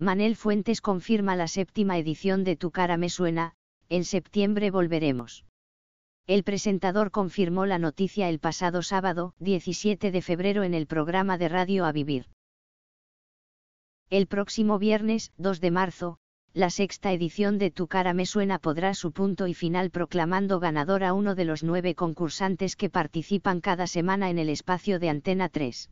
Manel Fuentes confirma la séptima edición de Tu cara me suena, en septiembre volveremos. El presentador confirmó la noticia el pasado sábado, 17 de febrero, en el programa de radio A Vivir. El próximo viernes, 2 de marzo, la sexta edición de Tu cara me suena podrá su punto y final proclamando ganador a uno de los nueve concursantes que participan cada semana en el espacio de Antena 3.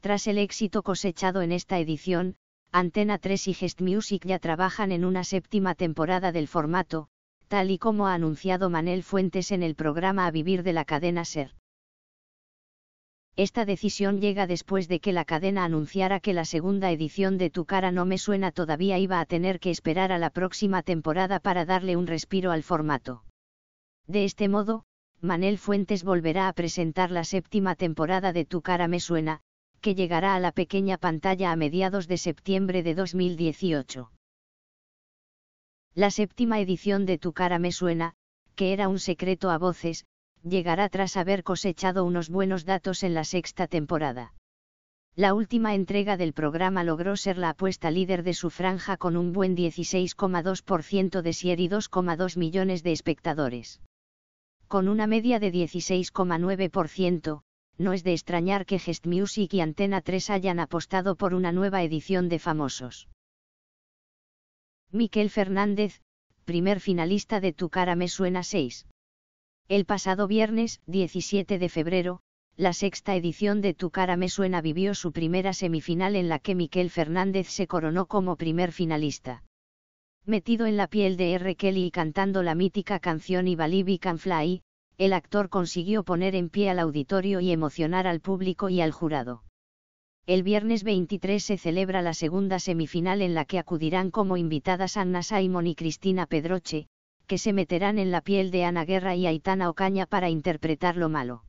Tras el éxito cosechado en esta edición, Antena 3 y Gest Music ya trabajan en una séptima temporada del formato, tal y como ha anunciado Manel Fuentes en el programa A Vivir de la cadena Ser. Esta decisión llega después de que la cadena anunciara que la segunda edición de Tu cara no me suena todavía iba a tener que esperar a la próxima temporada para darle un respiro al formato. De este modo, Manel Fuentes volverá a presentar la séptima temporada de Tu cara me suena, que llegará a la pequeña pantalla a mediados de septiembre de 2018. La séptima edición de Tu cara me suena, que era un secreto a voces, llegará tras haber cosechado unos buenos datos en la sexta temporada. La última entrega del programa logró ser la apuesta líder de su franja con un buen 16,2% de sier y 2,2 millones de espectadores. Con una media de 16,9%, no es de extrañar que Gest Music y Antena 3 hayan apostado por una nueva edición de famosos. Miquel Fernández, primer finalista de Tu cara me suena 6. El pasado viernes, 17 de febrero, la sexta edición de Tu cara me suena vivió su primera semifinal en la que Miquel Fernández se coronó como primer finalista. Metido en la piel de R. Kelly y cantando la mítica canción Ibalibi Can Fly, el actor consiguió poner en pie al auditorio y emocionar al público y al jurado. El viernes 23 se celebra la segunda semifinal en la que acudirán como invitadas Anna Simon y Cristina Pedroche, que se meterán en la piel de Ana Guerra y Aitana Ocaña para interpretar lo malo.